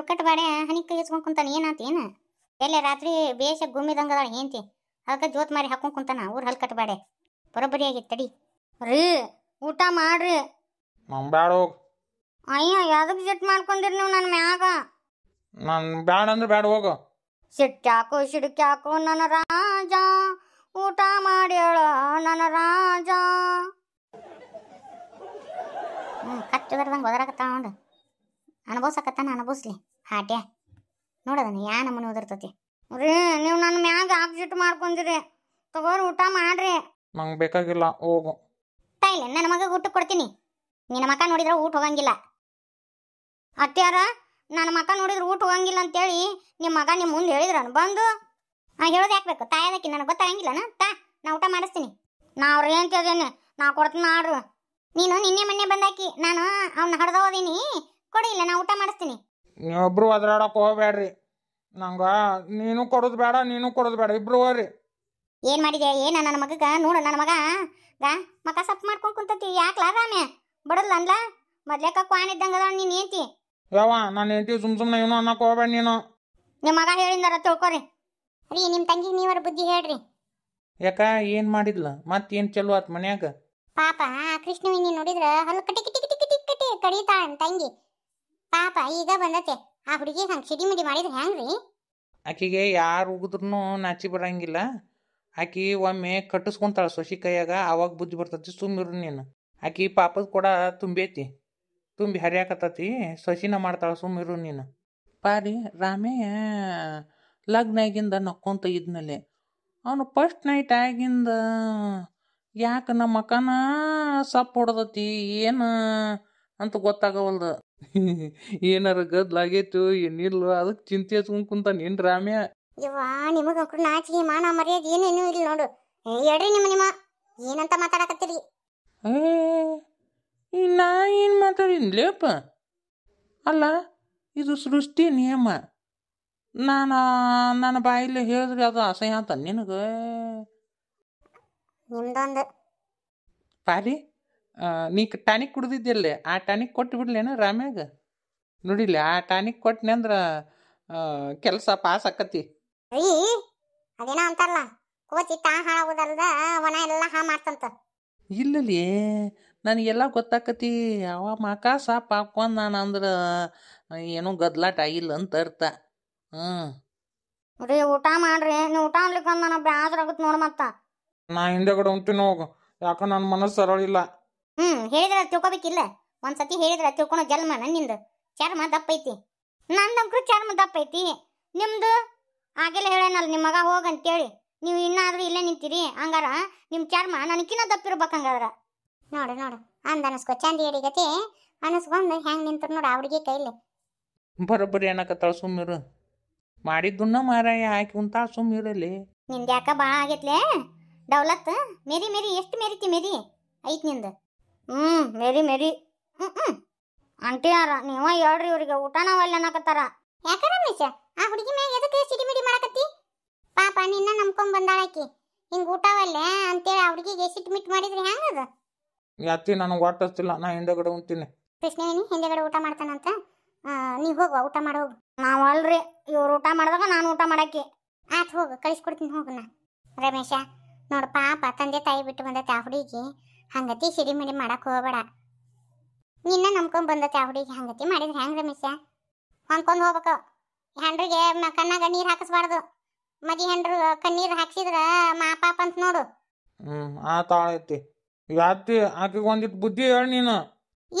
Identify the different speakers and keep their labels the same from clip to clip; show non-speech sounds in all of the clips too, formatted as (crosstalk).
Speaker 1: ಕಲ್ಕಟ್ಟು ಬಾಡೆ ಹನಿ ಹೆಚ್ಕೊಂಡು ಕುಂತಾನೆ ಏನಾತ ಏನ ಎಲ್ಲೇ ರಾತ್ರಿ ಬೇಷ ಗುಮ್ಮಿದಂಗದಾಳ ಏಂತಿ ಅದಕ್ಕೆ ಜೋತ್ ಮಾರಿ ಹಾಕೊಂಡ್ ಕುಂತಾನ ಊರು ಹಲ್ ಬಾಡೆ ಬರೋಬ್ಬರಿ ಆಗಿತ್ತು ತಡಿ ರೀ ಊಟ ಮಾಡ್ರಿ ಬ್ಯಾಡೋ ಅಯ್ಯೋ ಯಾವ್ದಕ್ಕೆ ಜಟ್ ಮಾಡ್ಕೊಂಡಿರಿ ನೀವು ನನ್ನ ಮ್ಯಾಗ
Speaker 2: ನಾನು ಬ್ಯಾಡ ಅಂದ್ರೆ ಬ್ಯಾಡ
Speaker 1: ಹೋಗು ಸಿಟ್ಟ್ಯಾಕೋ ಸಿಡುಕ್ಯಾಕೋ ನನ್ನ ರಾಜ ಊಟ ಮಾಡ್ಯಾಳ ನನ್ನ ರಾಜ ಹ್ಞೂ ಕಚ್ಚದರ್ದಂಗೆ ಒದರಾಕತ್ತಾವ ಅನುಭವಿಸಕತ್ತಾನ ಅನುಭವಿಸ್ಲಿ ಹಾಟ್ಯ ನೋಡೋದನ್ನ ಯಾ ನಮ್ಮನೆ ಉದರ್ತತಿ ರೀ ನೀವು ನನ್ನ ಮ್ಯಾಗ ಆಕ್ಸಿಟ್ ಮಾಡ್ಕೊಂಡಿರಿ ತಗೋರಿ ಊಟ ಮಾಡ್ರಿ
Speaker 2: ನಂಗೆ ಬೇಕಾಗಿಲ್ಲ ಹೋಗು
Speaker 1: ತೈಲೆ ನನ್ನ ಮಗ ಊಟಕ್ಕೆ ಕೊಡ್ತೀನಿ ನಿನ್ನ ಮಕ ನೋಡಿದ್ರೆ ಊಟ ಹೋಗಂಗಿಲ್ಲ ಅತ್ಯಾರ ನನ್ನ ಮಕ ನೋಡಿದ್ರೆ ಊಟ ಹೋಗಂಗಿಲ್ಲ ಅಂತೇಳಿ ನಿಮ್ಮ ಮಗ ನಿಮ್ಮ ಮುಂದೆ ಹೇಳಿದ್ರನು ಬಂದು ನಾ ಹೇಳೋದು ಯಾಕೆ ಬೇಕು ತಾಯದಕ್ಕೆ ನನಗೆ ಗೊತ್ತಾಗಂಗಿಲ್ಲನ ತಾ ನಾ ಊಟ ಮಾಡಿಸ್ತೀನಿ ನಾ ಅವ್ರು ಏನು ಕೇಳ್ದೇನೆ ನಾ ಕೊಡ್ತೀನಿ ಆರ್ಡ್ರು ನೀನು ನಿನ್ನೆ ಮೊನ್ನೆ ಬಂದಾಕಿ ನಾನು ಅವ್ನ ಹಡ್ದೋದೀನಿ ಕೊಡಿ ಇಲ್ಲ ನಾ ಊಟ ಮಾಡಿಸ್ತೀನಿ
Speaker 2: ಒಬ್ಬರು ಒದ್ರಾಡಕ್ಕೆ ಹೋಗ್ಬೇಡ್ರಿ
Speaker 1: ನಂಗ ನೀನು ಕೊಡೋದು ಬೇಡ ನೀನು ಕೊಡೋದು ಬೇಡ ಇಬ್ರು ಹೋಗ್ರಿ ಏನು ಮಾಡಿದೆ ಏನ ನನ್ನ ಮಗಗ ನೋಡು ನನ್ನ ಮಗ ಮಗ ಮಕ ಸಪ್ ಮಾಡ್ಕೊಂಡು ಕುಂತತಿ ಯಾಕಲ ರಾಮ್ಯ ಬಡಲ್ ಅಂದ್ಲ ಮೊದ್ಲೇಕ ಕ್ವಾನ್ ಇದ್ದಂಗ ಅದ ನೀನ್ ಏಂತಿ
Speaker 2: ಯವ್ವ ನಾನು ಹೆಂಡತಿ ಸುಮ್ ಸುಮ್ನೆ ಏನು ಅನ್ನಕ್ಕೆ ಹೋಗ್ಬೇಡ ನೀನು
Speaker 1: ನಿಮ್ಮ ಮಗ ಹೇಳಿದಾರ ತಿಳ್ಕೊರಿ ರೀ ನಿಮ್ಮ ತಂಗಿಗೆ ನೀವರ ಬುದ್ಧಿ ಹೇಳ್ರಿ
Speaker 2: ಯಾಕ ಏನು ಮಾಡಿದ್ಲ ಮತ್ತೇನು ಚಲೋ ಆತ್ ಮನ್ಯಾಗ
Speaker 1: ಪಾಪ ಕೃಷ್ಣವಿನಿ ನೋಡಿದ್ರ ಹಲ್ಲು ಕಟಿ ಕಿಟಿ ಕಿಟಿ ಕಿಟಿ ಕಟಿ ಕಡಿತಾಳ ತಂಗಿ ಪಾಪ ಈಗ ಬಂದತೆ ಆ ಹುಡುಗಿ ಹಂಗೆ ಸಿಡಿಮಿಡಿ ಮಾಡಿದ್ರೆ ಹೆಂಗ್ರಿ
Speaker 2: ಆಕಿಗೆ ಯಾರು ಉಗಿದ್ರೂ ನಾಚಿ ಬರಂಗಿಲ್ಲ ಆಕಿ ಒಮ್ಮೆ ಕಟ್ಟಿಸ್ಕೊಂತಾಳ ಸೊಸಿ ಕೈಯಾಗ ಅವಾಗ ಬುದ್ಧಿ ಬರ್ತತಿ ಸುಮ್ಮಿರು ನೀನು ಆಕಿ ಪಾಪದ ಕೂಡ ತುಂಬೈತಿ ತುಂಬಿ ಹರಿಯಾಕತ್ತತಿ ಸೊಸಿನ ಮಾಡ್ತಾಳ ಸುಮ್ಮಿರು ನೀನು ಪಾರಿ ಲಗ್ನ ಲಗ್ನಾಗಿಂದ ನಕ್ಕೊಂತ ಇದ್ನಲ್ಲಿ ಅವನು ಫಸ್ಟ್ ನೈಟ್ ಆಗಿಂದ ಯಾಕೆ ನಮ್ಮ ಮಕನ ಸಪ್ ಹೊಡೆದತಿ ಏನು ಅಂತ ಗೊತ್ತಾಗವಲ್ದು ಏನಾರ ಗದ್ಲಾಗೈತು ಏನಿಲ್ಲ ಅದಕ್ಕೆ ಚಿಂತೆ ಹಚ್ಕೊಂಡ್ ಕುಂತಾನ ಏನ್ ರಾಮ್ಯ
Speaker 1: ಇವ್ವಾ ನಿಮಗ ಅಂಕರು ನಾಚಿಗೆ ಮಾನ ಮರ್ಯಾದೆ ಏನೇನು ಇಲ್ಲ ನೋಡು ಏ, ಹೇಳ್ರಿ ನಿಮ್ಮ ನಿಮ್ಮ ಏನಂತ ಮಾತಾಡಕತ್ತೀರಿ ಏ, ನಾ ಏನು
Speaker 2: ಮಾತಾಡಿನ್ಲೇಪ್ಪ ಅಲ್ಲ ಇದು ಸೃಷ್ಟಿ ನಿಯಮ ನಾನು ನನ್ನ ಬಾಯಲ್ಲಿ ಹೇಳಿದ್ರೆ ಅದು ಅಸಹ್ಯ ಅಂತ ನಿನಗೆ ನಿಮ್ದೊಂದು ಪಾರಿ ನೀ ಟಾನಿಕ್ ಕುಡ್ದಿದ್ದಿಲ್ಲ ಆ ಟಾನಿಕ್ ಕೊಟ್ಟು ಬಿಡ್ಲೇನ ರಾಮ್ಯಾಗ ನೋಡಿಲ್ಲ ಆ ಟಾನಿಕ್ ಕೊಟ್ಟನೆ ಅಂದ್ರ ಕೆಲಸ ಪಾಸ್
Speaker 1: ಆಕತಿ ಅಯ್ಯ ಅದೇನೋ ಅಂತಾರಲ್ಲ ಕೋಚಿ ತಾ ವನ ಎಲ್ಲ ಹಾ
Speaker 2: ನನಗೆಲ್ಲ ಗೊತ್ತಾಕತಿ ಅವ ಮಕ ಸಾಪ್ ಹಾಕೊಂಡ್ ನಾನು ಅಂದ್ರೆ ಏನೂ ಗದ್ಲಾಟ ಆಗಿಲ್ಲ ಅಂತ ಅರ್ಥ
Speaker 1: ಹ್ಞೂ ಊಟ ಮಾಡ್ರಿ ನೀವು ಊಟ ಅನ್ಲಿಕ್ಕೆ ನನಗೆ ಬ್ಯಾಸರಾಗುತ್ತೆ ನೋಡಿ ಮತ್ತೆ
Speaker 2: ನಾ ಹಿಂದೆಗಡೆ ಉಂಟು ಹೋಗು ಯಾಕೋ ನನ್ನ ಮನಸ್ಸು ಸರಳಿಲ್ಲ
Speaker 1: ಹ್ಮ್ ಹೇಳಿದ್ರ ತಿಳ್ಕೊಬೇಕಿಲ್ಲ ಒಂದ್ಸತಿ ಹೇಳಿದ್ರೆ ತಿಳ್ಕೊಳೋ ಜನ್ಮ ನನ್ನಿಂದ ಚರ್ಮ ದಪ್ಪ ಐತಿ ಚರ್ಮ ದಪ್ಪ ಐತಿ ನಿಮ್ದು ಆಗೆಲ್ಲ ಹೇಳೇನಲ್ಲ ನಿಮ್ಮ ಮಗ ಹೋಗಂತೇಳಿ ನೀವು ಇನ್ನಾದ್ರೂ ಇಲ್ಲೇ ನಿಂತೀರಿ ಹಂಗಾರ ನಿಮ್ಮ ಚರ್ಮ ನನಗಿನ್ನ ದಪ್ಪಿರ್ಬೇಕು ಹಂಗಾದ್ರ ನೋಡು ನೋಡು ಅಂದ ಅನಸ್ಕೊ ಚಂದ ಹೇಳಿಗತಿ ಅನಸ್ಕೊಂಡು ಹೆಂಗೆ ನಿಂತರು ನೋಡು ಅವ್ರಿಗೆ ಕೈಲಿ
Speaker 2: ಬರೋಬ್ಬರಿ ಏನಕತ್ತಾಳ ಸುಮ್ಮಿರು ಮಾಡಿದ್ದುನ್ನ ಮಾರಾಯ ಹಾಕಿ ಕುಂತಾಳ ಸುಮ್ಮಿರಲಿ
Speaker 1: ನಿಂದ ಯಾಕ ಬಾ ಆಗೈತ್ಲೆ ಡೌಲತ್ ಮೇರಿ ಮೇರಿ ಎಷ್ಟು ಮೇರಿತಿ ಮೇರಿ ಐತ್ ನಿಂದು ಹ್ಞೂ ಮೇರಿ ಮೇರಿ ಹ್ಞೂ ಹ್ಞೂ ಆಂಟಿ ಯಾರ ನೀವ ಹೇಳ್ರಿ ಇವರಿಗೆ ಊಟನ ಒಲ್ಲೆ ಅನ್ನಕತ್ತಾರ ಯಾಕಂದ್ರೆ ಮಿಶ ಆ ಹುಡುಗಿ ಮ್ಯಾಗ ಎದಕ್ಕೆ ಸಿಡಿಮಿಡಿ ಮಾಡಕತ್ತಿ ಪಾಪ ನಿನ್ನ ನಂಬ್ಕೊಂಡ್ ಬಂದಾಳಕಿ ಹಿಂಗ ಊಟ ಒಲ್ಲೆ ಅಂತೇಳಿ ಆ ಹುಡುಗಿಗೆ ಮಿಟ್ ಮಾಡಿದ್ರೆ ಹೆಂಗದ
Speaker 2: ಯಾತಿ ನನಗೆ ಒಟ್ಟು ನಾ ಹಿಂದಗಡೆ ಉಂತೀನಿ
Speaker 1: ಕೃಷ್ಣವೇಣಿ ಹಿಂದೆಗಡೆ ಊಟ ಮಾಡ್ತಾನಂತ ನೀ ಹೋಗು ಊಟ ಮಾಡಿ ಹೋಗು ನಾವು ಅಲ್ರಿ ಇವ್ರು ಊಟ ಮಾಡಿದಾಗ ನಾನು ಊಟ ಮಾಡಕ್ಕೆ ಆತ್ ಹೋಗು ಕಳಿಸ್ಕೊಡ್ತೀನಿ ಹೋಗು ನಾ ರಮೇಶ ನೋಡು ಪಾಪ ತಂದೆ ತಾಯಿ ಬಿಟ್ಟು ಬಂದತ್ತೆ ಆ ಹುಡುಗಿ ಹಂಗತಿ ಸಿಡಿಮಿಡಿ ಮಾಡಕ್ಕೆ ಹೋಗಬೇಡ ನಿನ್ನ ನಂಬಕೊಂಡು ಬಂದತ್ತೆ ಆ ಹುಡುಗಿ ಹಂಗತಿ ಮಾಡಿದ್ರೆ ಹೆಂಗೆ ರಮೇಶ ಹೊಂದ್ಕೊಂಡು ಹೋಗ್ಬೇಕು ಹೆಂಡ್ರಿಗೆ ಕಣ್ಣಾಗ ನೀರು ಹಾಕಿಸ್ಬಾರ್ದು ಮದಿ ಹೆಂಡ್ರು ಕಣ್ಣೀರು ಹಾಕ್ಸಿದ್ರೆ ಮಾಪಾಪ ಅಂತ ನೋಡು
Speaker 2: ಹ್ಞೂ ಆ ತಾಳೈತಿ ಯಾತಿ ಅತ್ತಿ ಆಕೆಗೆ ಒಂದಿಟ್ಟು ಬುದ್ಧಿ ಹೇಳಿ ನೀನು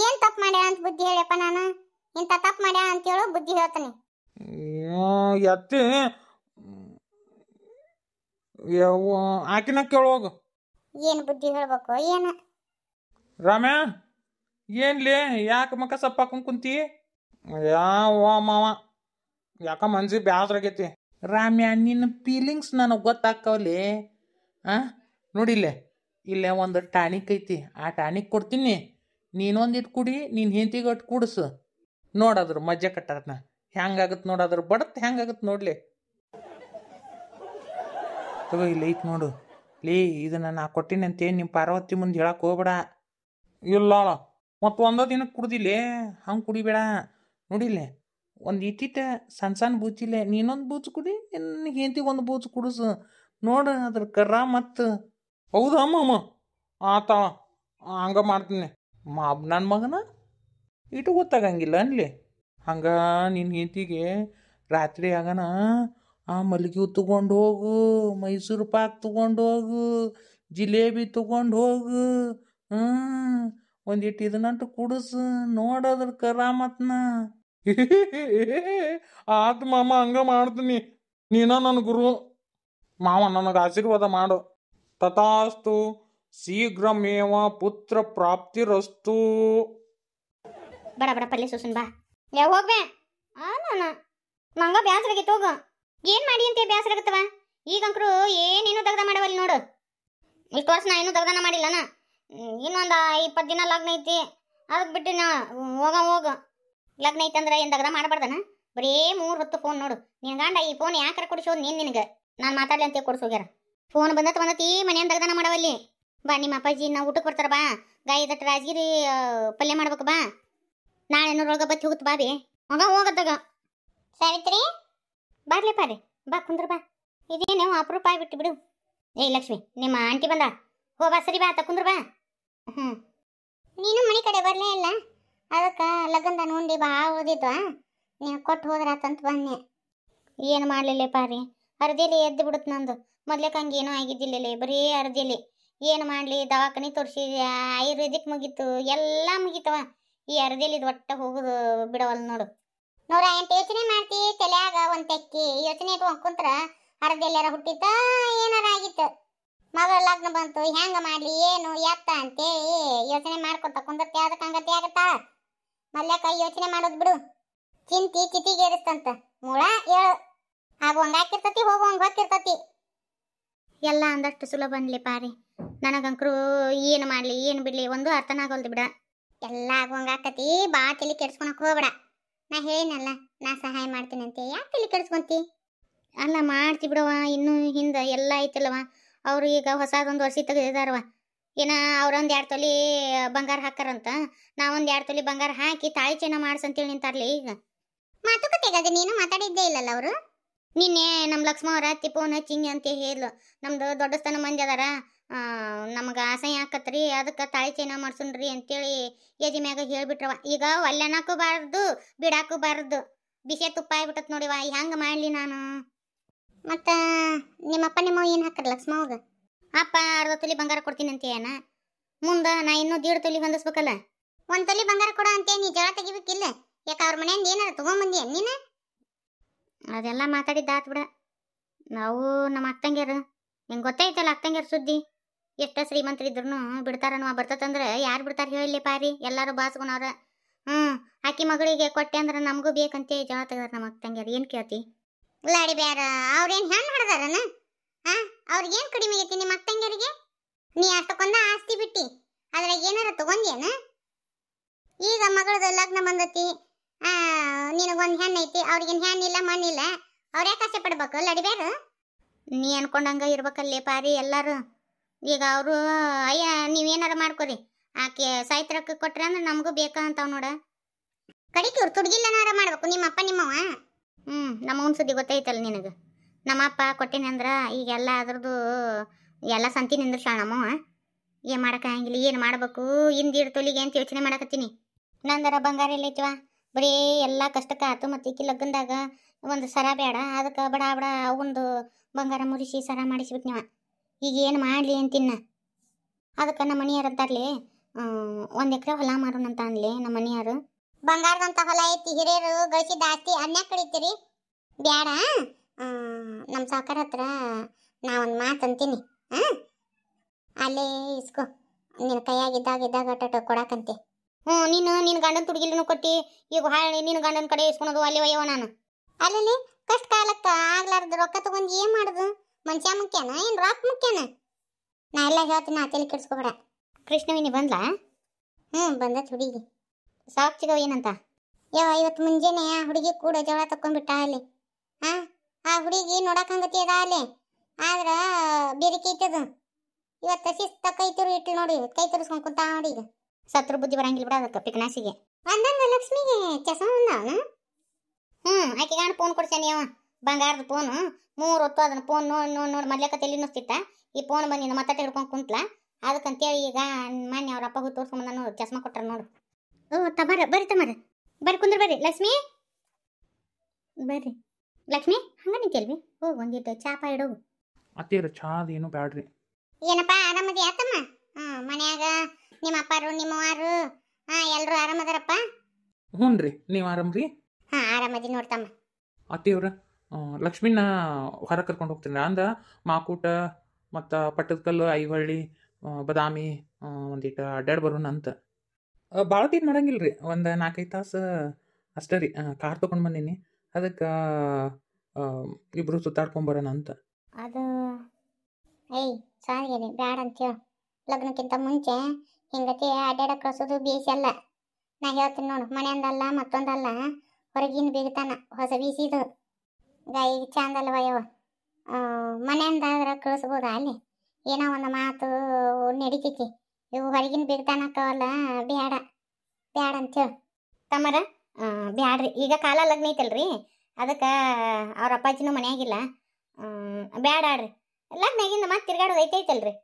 Speaker 1: ಏನು ತಪ್ಪು ಮಾಡ್ಯಾ ಅಂತ ಬುದ್ಧಿ ಹೇಳಪ್ಪ ನಾನು ಇಂಥ ತಪ್ಪು ಅಂತ ಹೇಳು ಬುದ್ಧಿ ಹೇಳ್ತೀನಿ
Speaker 2: ಎತ್ತಿ ಆಕಿನ ಕೇಳೋಗ
Speaker 1: ಏನು ಬುದ್ಧಿ ಹೇಳ್ಬೇಕು ಏನು
Speaker 2: ರಾಮ್ಯಾ ಏನ್ಲಿ ಯಾಕೆ ಮಕ್ಕ ಸಪ್ಪಾಕೊಂಡ್ ಕುಂತಿ ಯಾವ ಮಾವ ಯಾಕ ಮನ್ಸಿ ಬ್ಯಾಸ್ರಾಗೈತಿ ರಾಮ್ಯಾ ನಿನ್ನ ಫೀಲಿಂಗ್ಸ್ ನನಗೆ ಗೊತ್ತಾಕ್ಕವಲ್ಲಿ ಹಾ ನೋಡಿಲ್ಲೇ ಇಲ್ಲೇ ಒಂದು ಟಾನಿಕ್ ಐತಿ ಆ ಟಾನಿಕ್ ಕೊಡ್ತೀನಿ ನೀನೊಂದಿಟ್ಟು ಕುಡಿ ನೀನು ಹೆಂತಿಗಟ್ಟು ಕುಡಿಸು ನೋಡಾದ್ರು ಮಜ್ಜೆ ಕಟ್ಟದನ್ನ ಹೆಂಗಾಗತ್ತೆ ನೋಡಾದ್ರು ಬಡತ್ ಹೆಂಗಾಗತ್ತೆ ನೋಡ್ಲಿ ತಗೋ ಇಲ್ಲಿ ಐತಿ ನೋಡು ಲೀ ಇದನ್ನ ನಾ ಕೊಟ್ಟಿನಂತೆ ನಿಮ್ಮ ಪಾರ್ವತಿ ಮುಂದೆ ಹೇಳಕ್ಕೆ ಹೋಗ್ಬೇಡ ಇಲ್ಲ ಮತ್ತು ಒಂದೋ ದಿನಕ್ಕೆ ಕುಡ್ದಿಲ್ಲೇ ಹಂಗೆ ಕುಡಿಬೇಡ ನೋಡಿಲ್ಲೇ ಒಂದು ಇಟ್ಟಿಟ್ಟ ಸಣ್ಣ ಸಣ್ಣ ಬೂಚಿಲೆ ನೀನೊಂದು ಬೂಚು ಕುಡಿ ನಿನ್ನ ಹೆಂಡತಿ ಒಂದು ಬೂಚು ಕುಡಿಸು ನೋಡು ಅದ್ರ ಕರ್ರ ಮತ್ತು ಹೌದಾ ಅಮ್ಮ ಆತ ಹಂಗೆ ಮಾಡ್ತೀನಿ ಮಾ ನನ್ನ ಮಗನ ಇಟು ಗೊತ್ತಾಗಂಗಿಲ್ಲ ಅನ್ಲಿ ಹಂಗೆ ನಿನ್ನ ಹೆಂಡತಿಗೆ ರಾತ್ರಿ ಆಗನ ಆ ಮಲ್ಲಿಗೆ ತಗೊಂಡು ಹೋಗು ಮೈಸೂರು ಪಾಕ್ ತಗೊಂಡು ಹೋಗು ಜಿಲೇಬಿ ತಗೊಂಡು ಹೋಗು ಹ್ಞೂ ಒಂದಿಟ್ಟು ಇದನ್ನಂಟು ಕುಡಿಸು ನೋಡೋದ್ರ ಕರಾಮತ್ನ (laughs) ಆತು ಮಾಮ ಹಂಗ ಮಾಡ್ತೀನಿ ನೀನ ನನ್ನ ಗುರು ಮಾವ ನನಗೆ ಆಶೀರ್ವಾದ ಮಾಡು ತಥಾಸ್ತು ಶೀಘ್ರಮೇವ ಪುತ್ರ ಪ್ರಾಪ್ತಿರಸ್ತು
Speaker 1: ಬಡ ಬಡ ಪಲ್ಲಿ ಸೂಸನ್ ಬಾ ಯಾವ ಹೋಗ್ಬೆ ಆ ನಂಗ ಬ್ಯಾಸರ ಆಗಿತ್ತು ಏನ್ ಮಾಡಿ ಅಂತ ಬ್ಯಾಸರ ಆಗತ್ತವ ಈಗಂಕರು ಏನೇನು ದಗ್ದ ಮಾಡವಲ್ಲಿ ನೋಡು ಇಷ್ಟು ವರ್ಷ ನಾ ಏನು ದಗ್ದನ ಮಾಡಿಲ್ಲನ ಇನ್ನೊಂದು ಇಪ್ಪತ್ತು ದಿನ ಲಗ್ನ ಐತಿ ಅದಕ್ಕೆ ಬಿಟ್ಟು ನಾ ಹೋಗ ಹೋಗ ಲಗ್ನ ಐತೆ ಅಂದ್ರೆ ಏನು ಮಾಡಬಾರ್ದನ ಬರೀ ಮೂರು ಹೊತ್ತು ಫೋನ್ ನೋಡು ನಿನ್ನ ಗಂಡ ಈ ಫೋನ್ ಯಾಕಾರ ಕೊಡಿಸೋದು ನೀನು ನಿನಗೆ ನಾನು ಮಾತಾಡಲಿ ಅಂತ ಕೊಡಿಸೋಗ್ಯಾರ ಫೋನ್ ಬಂದತ್ ಬಂದತ್ತಿ ಮನೆಯನ್ನು ದಗದಾನ ಮಾಡವಲ್ಲಿ ಬಾ ನಿಮ್ಮ ಅಪ್ಪಾಜಿ ನಾವು ಊಟಕ್ಕೆ ಬರ್ತಾರ ಬಾ ಗಾಯಿ ರಾಜಗಿರಿ ಪಲ್ಯ ಮಾಡ್ಬೇಕು ಬಾ ನಾಳೆ ರೋಗ ಬತ್ತಿ ಹೋಗುತ್ತೆ ಬಾಬಿ ಹೋಗ ಹೋಗತ್ತಾಗ ಸಾವಿತ್ರಿ ಬಾರ್ಲಿ ಪಾರಿ ಬಾ ಕುಂದ್ರ ಬಾ ನೀವು ಅಪರೂಪ ಬಿಟ್ಟು ಬಿಡು ಏಯ್ ಲಕ್ಷ್ಮಿ ನಿಮ್ಮ ಆಂಟಿ ಬಂದ ಹೋ ಬಾ ಸರಿ ಬಾ ತ ಕುಂದ್ರ ಬಾ ನೀನು ಮನೆ ಕಡೆ ಬರಲೇ ಇಲ್ಲ ಅದಕ್ಕೆ ಲಗ್ನದ ಉಂಡಿ ಬಾ ಓದಿದ್ವ ನೀನು ಕೊಟ್ಟು ಹೋದ್ರಾತಂತ ಬನ್ನಿ ಏನು ಮಾಡಲಿಲ್ಲ ಪಾರಿ ಅರ್ಧಿಲಿ ಎದ್ದು ಬಿಡುತ್ತೆ ನಂದು ಮೊದ್ಲೇಕ ಹಂಗೇನೂ ಆಗಿದ್ದಿಲ್ಲಲೇ ಬರೀ ಅರ್ಧಿಲಿ ಏನು ಮಾಡಲಿ ದವಾಖಾನೆ ತೋರ್ಸಿದ ಆಯುರ್ವೇದಿಕ್ ಮುಗೀತು ಎಲ್ಲ ಮುಗೀತವ ಈ ಅರ್ಧಿಲಿ ಇದು ಒಟ್ಟ ಹೋಗೋದು ಬಿಡವಲ್ಲ ನೋಡು ನೋಡ ಎಂಟು ಯೋಚನೆ ಮಾಡ್ತಿ ತಲೆಯಾಗ ಒಂದು ತೆಕ್ಕಿ ಯೋಚನೆ ಇಟ್ಕೊಂಡ್ ಕುಂತ್ರ ಅರ್ಧೆಲ್ಲಾರ ಹುಟ್ಟಿತ್ತ ಏನಾರ ಆಗಿತ್ತು ಮಗಳ ಲಗ್ನ ಬಂತು ಹೆಂಗ ಮಾಡ್ಲಿ ಏನು ಎತ್ತ ಅಂತೇಳಿ ಯೋಚನೆ ಮಾಡ್ಕೊತ ಕುಂದತ್ತೆ ಅದಕ್ಕೆ ಹಂಗತಿ ಆಗತ್ತ ಮಲ್ಯಾಕ ಯೋಚನೆ ಮಾಡೋದು ಬಿಡು ಚಿಂತಿ ಚಿತಿಗೇರಿಸ್ತಂತ ಮೂಳ ಏಳು ಆಗುವಂಗ ಹಾಕಿರ್ತತಿ ಹೋಗುವಂಗ ಹಾಕಿರ್ತತಿ ಎಲ್ಲ ಅಂದಷ್ಟು ಸುಲಭ ಅನ್ಲಿ ಪಾರಿ ನನಗಂಕರು ಏನು ಮಾಡ್ಲಿ ಏನು ಬಿಡ್ಲಿ ಒಂದು ಅರ್ಥನ ಆಗೋಲ್ದು ಬಿಡ ಎಲ್ಲ ಆಗುವಂಗ ಆಕತಿ ಬಾ ತಲೆ ಕೆಡ್ಸ್ಕೊಳಕ್ ಹೋಗ್ಬೇಡ ನಾ ಹೇಳಿನಲ್ಲ ನಾ ಸಹಾಯ ಮಾಡ್ತೀನಿ ಅಂತ ಯಾಕೆ ತಲೆ ಕೆಡ್ಸ್ಕೊಂತಿ ಅಲ್ಲ ಮಾಡ್ತಿ ಬಿಡವ ಇನ್ನು ಹಿಂದೆ ಎಲ್ಲ ಐತಲ್ವಾ ಅವ್ರು ಈಗ ಹೊಸದೊಂದು ವರ್ಷ ತೆಗೆದಿದಾರವ ಏನ ಅವರೊಂದು ಎರಡು ತೊಲಿ ಬಂಗಾರ ಹಾಕಾರಂತ ನಾವೊಂದು ಎರಡು ತೊಲಿ ಬಂಗಾರ ಹಾಕಿ ತಾಳಿ ಚೈನ ಮಾಡ್ಸಂತೇಳಿ ನಿಂತಾರ್ಲಿ ಈಗ ಮಾತುಕತೆಗೆ ನೀನು ಮಾತಾಡಿದ್ದೇ ಇಲ್ಲಲ್ಲ ಅವರು ನಿನ್ನೆ ನಮ್ಮ ಲಕ್ಷ್ಮ ಅವರ ತಿಪ್ಪೋನ ಚಿಂಗಿ ಅಂತ ಹೇಳು ನಮ್ದು ಸ್ಥಾನ ಮಂದಿ ಅದಾರ ನಮಗೆ ಅಸಹ್ಯ ಆಕತ್ರಿ ಅದಕ್ಕೆ ತಾಳಿ ಚೇನ ಮಾಡ್ಸನ್ರಿ ಅಂತೇಳಿ ಯಜಿ ಮ್ಯಾಗ ಹೇಳ್ಬಿಟ್ರವ ಈಗ ಒಲ್ಲೆನಾಕು ಬಾರ್ದು ಬಿಡಾಕೂ ಬಾರ್ದು ಬಿಸಿ ತುಪ್ಪ ಆಗ್ಬಿಟ್ಟತ್ ನೋಡಿವ ಹೆಂಗೆ ಮಾಡ್ಲಿ ನಾನು ಮತ್ತು ನಿಮ್ಮಪ್ಪ ನಿಮ್ಮ ಏನು ಹಾಕರ್ ಲಕ್ಷ್ಮವ್ಗ ಅಪ್ಪ ಅರ್ಧ ತೊಲಿ ಬಂಗಾರ ಕೊಡ್ತೀನಿ ಅಂತೇನ ಮುಂದೆ ನಾ ಇನ್ನೂ ದೀಡ್ ತೊಲಿ ಹೊಂದಿಸ್ಬೇಕಲ್ಲ ಒಂದು ತೊಲಿ ಬಂಗಾರ ಕೊಡ ಅಂತ ನೀ ಜಳ ತೆಗಿಬೇಕಿಲ್ಲ ಯಾಕ ಅವ್ರ ಮನೆಯಿಂದ ಏನಾರ ತೊಗೊಂಬಂದಿ ನೀನು ಅದೆಲ್ಲ ಆತ್ ಬಿಡ ನಾವು ನಮ್ಮ ಅಕ್ಕಂಗ್ಯಾರ ಹೆಂಗೆ ಗೊತ್ತಾಯ್ತಲ್ಲ ಅಕ್ಕಂಗ್ಯಾರ ಸುದ್ದಿ ಎಷ್ಟೋ ಶ್ರೀಮಂತರಿದ್ರು ಬಿಡ್ತಾರನ್ನುವ ಬರ್ತತಂದ್ರೆ ಯಾರು ಬಿಡ್ತಾರೆ ಹೇಳಿ ಪಾರಿ ಎಲ್ಲರೂ ಬಾಸ್ಗುಣವ್ರ ಹ್ಞೂ ಆಕಿ ಮಗಳಿಗೆ ಕೊಟ್ಟೆ ಅಂದ್ರೆ ನಮಗೂ ಬೇಕಂತೆ ಜಳ ನಮ್ಮ ಅಕ್ಕಂಗ್ಯಾರ ಏನು ಕೇಳ್ತಿ ಲಾಡಿ ಬ್ಯಾರ ಅವ್ರೇನ್ ಹೆಣ್ಣು ಹೊಡೆದಾರನ ಹಾ ಏನು ಕಡಿಮೆ ಐತಿ ನಿಮ್ಮ ಅತ್ತಂಗಿಯರಿಗೆ ನೀ ಅಷ್ಟಕ್ಕೊಂದ ಆಸ್ತಿ ಬಿಟ್ಟಿ ಅದ್ರಾಗ ಏನಾರ ತಗೊಂಡ್ಯೇನ ಈಗ ಮಗಳದ ಲಗ್ನ ಬಂದತಿ ಆ ನಿನಗೊಂದು ಹೆಣ್ಣು ಐತಿ ಅವ್ರಿಗೆ ಹೆಣ್ಣು ಹೆಣ್ಣಿಲ್ಲ ಮಣ್ಣಿಲ್ಲ ಅವ್ರ ಯಾಕೆ ಆಸೆ ಪಡ್ಬೇಕು ಲಡಿಬ್ಯಾರ ನೀ ಅನ್ಕೊಂಡಂಗ ಇರ್ಬೇಕಲ್ಲಿ ಪಾರಿ ಎಲ್ಲರೂ ಈಗ ಅವರು ಅಯ್ಯ ನೀವೇನಾರ ಮಾಡ್ಕೊರಿ ಆಕೆ ಸಾಯ್ತ್ರಕ್ಕೆ ಕೊಟ್ರೆ ಅಂದ್ರೆ ನಮಗೂ ಬೇಕಾ ಅಂತಾವ್ ನೋಡ ಕಡಿಕೆ ಅವ್ರು ತುಡ್ಗಿಲ್ಲನಾರ ಮಾಡ್ಬೇಕು ನಿಮ್ಮಪ್ಪ ನಿಮ್ಮವ್ವ ಹ್ಞೂ ನಮ್ಮ ಸುದ್ದಿ ಗೊತ್ತೈತಲ್ಲ ನಿನಗೆ ನಮ್ಮಪ್ಪ ಕೊಟ್ಟಿನಿ ಅಂದ್ರೆ ಈಗೆಲ್ಲ ಅದ್ರದ್ದು ಎಲ್ಲ ಸಂತಿ ನಿಂದಿರ್ಸಾಳ ನಮ್ಮವ ಏನು ಮಾಡೋಕ್ಕಾಗಿಲ್ಲ ಏನು ಮಾಡಬೇಕು ಹಿಂದಿಡ್ ತೊಲಿಗೆ ಅಂತ ಯೋಚನೆ ಮಾಡಕತ್ತೀನಿ ನಂದರ ಬಂಗಾರ ಎಲ್ಲೈತಿವ ಬರೀ ಎಲ್ಲ ಕಷ್ಟಕ್ಕೆ ಆತು ಮತ್ತು ಈಕಿ ಲಗ್ನದಾಗ ಒಂದು ಸರ ಬೇಡ ಅದಕ್ಕೆ ಬಡ ಬಡ ಅವೊಂದು ಬಂಗಾರ ಮುರಿಸಿ ಸರ ಮಾಡಿಸ್ಬಿಟ್ನಿವ ಈಗ ಏನು ಮಾಡಲಿ ಅಂತಿನ್ನ ಅದಕ್ಕೆ ನಮ್ಮ ಮನಿಯರು ಅಂತಾರಲಿ ಒಂದು ಎಕರೆ ಹೊಲ ಅಂತ ಅನ್ಲಿ ನಮ್ಮ ಮನೆಯವರು ಬಂಗಾರದಂತ ಹೊಲ ಐತಿ ಹಿರಿಯರು ಗಳಿಸಿದ ಆಸ್ತಿ ಅನ್ಯಾಕ ಕಡಿತೀರಿ ಬ್ಯಾಡ ನಮ್ಮ ಸಾವುಕಾರ ಹತ್ರ ನಾ ಒಂದು ಮಾತು ಅಂತೀನಿ ಹಾಂ ಅಲ್ಲೇ ಇಸ್ಕೋ ನಿನ್ನ ಕೈಯಾಗಿದ್ದಾಗ ಇದ್ದಾಗ ಅಟ ಕೊಡಾಕಂತೆ ಹ್ಞೂ ನೀನು ನಿನ್ನ ಗಂಡನ ತುಡುಗಿಲೂ ಕೊಟ್ಟಿ ಈಗ ಹಾಳೆ ನಿನ್ನ ಗಂಡನ ಕಡೆ ಇಸ್ಕೊಳೋದು ಅಲ್ಲಿ ಒಯ್ಯೋ ನಾನು ಅಲ್ಲಿ ಕಷ್ಟ ಕಾಲಕ್ಕೆ ಆಗ್ಲಾರ್ದು ರೊಕ್ಕ ತಗೊಂಡು ಏನು ಮಾಡೋದು ಮನುಷ್ಯ ಮುಖ್ಯನ ಏನು ರೊಕ್ಕ ಮುಖ್ಯನ ನಾ ಎಲ್ಲ ಹೇಳ್ತೀನಿ ಆ ತಲೆ ಕೃಷ್ಣವಿನಿ ಬಂದ್ಲಾ ಹ್ಞೂ ಬಂದ ಹುಡುಗಿ ಸಾಕ್ಷಿಗವ ಏನಂತ ಯಾವ ಇವತ್ತು ಮುಂಜಾನೆ ಆ ಹುಡುಗಿ ಕೂಡ ಜೋಳ ತಕೊಂಡ್ಬಿಟ್ಟ ಅಲ್ಲಿ ಆ ಆ ಹುಡುಗಿ ನೋಡಕಂಗತಿ ಹಂಗತಿ ಅದ ಅಲ್ಲಿ ಆದ್ರ ಬೇರಿಕೈತದ ಇವತ್ತು ಶಿಸ್ತ ಕೈ ತುರು ಇಟ್ಲು ನೋಡಿ ಕೈ ತುರಿಸ್ಕೊಂಡ್ ಕುಂತ ನೋಡಿ ಈಗ ಸತ್ರು ಬುದ್ಧಿ ಬರಂಗಿಲ್ಲ ಬಿಡ ಅದಕ್ಕೆ ಪಿಕ್ನಾಸಿಗೆ ಅಂದಂಗ ಲಕ್ಷ್ಮಿಗೆ ಚಸ್ಮ ಅವನು ಹ್ಮ್ ಆಕೆ ಗಾಣ ಫೋನ್ ಕೊಡ್ಸೇನಿ ಅವ ಬಂಗಾರದ ಫೋನ್ ಮೂರು ಹೊತ್ತು ಅದನ್ನ ಫೋನ್ ನೋಡಿ ನೋಡಿ ನೋಡಿ ಮೊದ್ಲಕ್ಕ ತಲೆ ನುಸ್ತಿತ್ತ ಈ ಫೋನ್ ಬಂದಿನ ಮತ್ತೆ ಹಿಡ್ಕೊಂಡು ಕುಂತ್ಲ ಅದಕ್ಕಂತೇಳಿ ಈಗ ಮೊನ್ನೆ ಅವ್ರ ಅಪ್ಪಗೂ ತೋರ್ಸ್ಕೊಂಬಂದ ನೋಡಿ ಚಸ್ಮಾ ಕೊಟ್ಟಾರ ನೋಡು ತಬಾರ ಬರ್ರಿ ತಮಾರ ಬರ್ರಿ ಕುಂದ್ರ ಬರ್ರಿ ಲಕ್ಷ್ಮಿ ಬರ್ರಿ ಲಕ್ಷ್ಮಿ ಹಂಗ ನಿಂತಿಲ್ವಿ ಹೋಗ ಒಂದಿಟ್ಟು ಚಾಪ ಇಡೋಗು ಅತ್ತೀರ ಚಾ ಏನು ಬ್ಯಾಡ್ರಿ ಏನಪ್ಪ ಆರಾಮದಿ ಆತಮ್ಮ ಹಾಂ ಮನ್ಯಾಗ ನಿಮ್ಮ ಅಪ್ಪಾರು ನಿಮ್ಮವಾರು ಹಾಂ ಎಲ್ಲರೂ ಆರಾಮದಾರಪ್ಪ
Speaker 2: ಹ್ಞೂ ರೀ ನೀವು ಆರಾಮ್ರಿ
Speaker 1: ಹಾಂ ಆರಾಮದಿ ನೋಡ್ತಮ್ಮ
Speaker 2: ಅತ್ತಿಯವ್ರ ಲಕ್ಷ್ಮಿನ ಹೊರ ಕರ್ಕೊಂಡು ಹೋಗ್ತೀನಿ ಅಂದ ಮಾಕೂಟ ಮತ್ತು ಪಟ್ಟದಕಲ್ಲು ಐಹೊಳ್ಳಿ ಬದಾಮಿ ಒಂದಿಟ್ಟು ಅಡ್ಡಾಡ್ ಬರೋಣ ಅಂತ ಭಾಳ ತೀನ್ ಮಾಡಂಗಿಲ್ಲ ರೀ ಒಂದು ನಾಲ್ಕೈದು ತಾಸು ಅಷ್ಟೇ ರೀ ಕಾರ್ ತೊಗೊಂಡು ಬಂದೀನಿ ಅದಕ್ಕೆ ಇಬ್ಬರು ಸುತ್ತಾಡ್ಕೊಂಬರೋಣ ಅಂತ
Speaker 1: ಅದು ಏಯ್ ಸಾರಿ ಬ್ಯಾಡ ಅಂತ ಅಂತೇಳಿ ಲಗ್ನಕ್ಕಿಂತ ಮುಂಚೆ ಹಿಂಗತಿ ಅಡ್ಡಾಡ ಕಳ್ಸೋದು ಬೀಸಿ ಅಲ್ಲ ನಾ ಹೇಳ್ತೀನಿ ನೋಡು ಮನೆಯಂದಲ್ಲ ಮತ್ತೊಂದಲ್ಲ ಹೊರಗಿನ ಬೀಗತಾನ ಹೊಸ ಬೀಸಿದು ಗಾಯಿ ಚಂದ ಅಲ್ವಯ್ಯವ ಆದ್ರೆ ಕಳಿಸ್ಬೋದಾ ಅಲ್ಲಿ ಏನೋ ಒಂದು ಮಾತು ನಡಿತೈತಿ ಇವು ಹೊರಗಿನ ಬಿಗ್ದಾನ ಹಾಕವಲ್ಲ ಬ್ಯಾಡ ಬ್ಯಾಡ ಅಂತ ತಮ್ಮರ ಬ್ಯಾಡ್ರಿ ಈಗ ಕಾಲ ಲಗ್ನ ಐತಲ್ರಿ ಅದಕ್ಕೆ ಅವ್ರ ಅಪ್ಪಾಜಿನೂ ಮನೆಯಾಗಿಲ್ಲ ಬ್ಯಾಡ ಆಡ್ರಿ ಲಗ್ನಾಗಿಂದ ಮತ್ತೆ ತಿರ್ಗಾಡೋದು ಐತೈತಲ್ರಿ